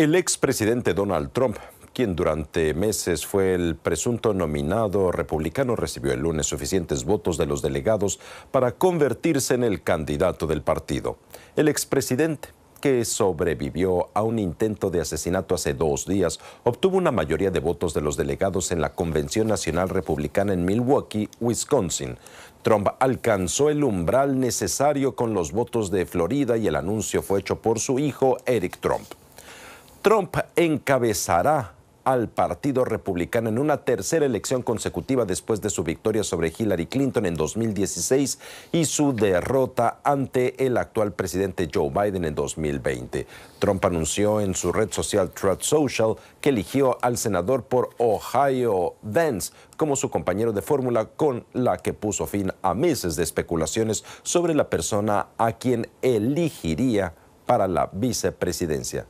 El expresidente Donald Trump, quien durante meses fue el presunto nominado republicano, recibió el lunes suficientes votos de los delegados para convertirse en el candidato del partido. El expresidente que sobrevivió a un intento de asesinato hace dos días, obtuvo una mayoría de votos de los delegados en la Convención Nacional Republicana en Milwaukee, Wisconsin. Trump alcanzó el umbral necesario con los votos de Florida y el anuncio fue hecho por su hijo Eric Trump. Trump encabezará al Partido Republicano en una tercera elección consecutiva después de su victoria sobre Hillary Clinton en 2016 y su derrota ante el actual presidente Joe Biden en 2020. Trump anunció en su red social Truth Social que eligió al senador por Ohio Vance como su compañero de fórmula con la que puso fin a meses de especulaciones sobre la persona a quien elegiría para la vicepresidencia.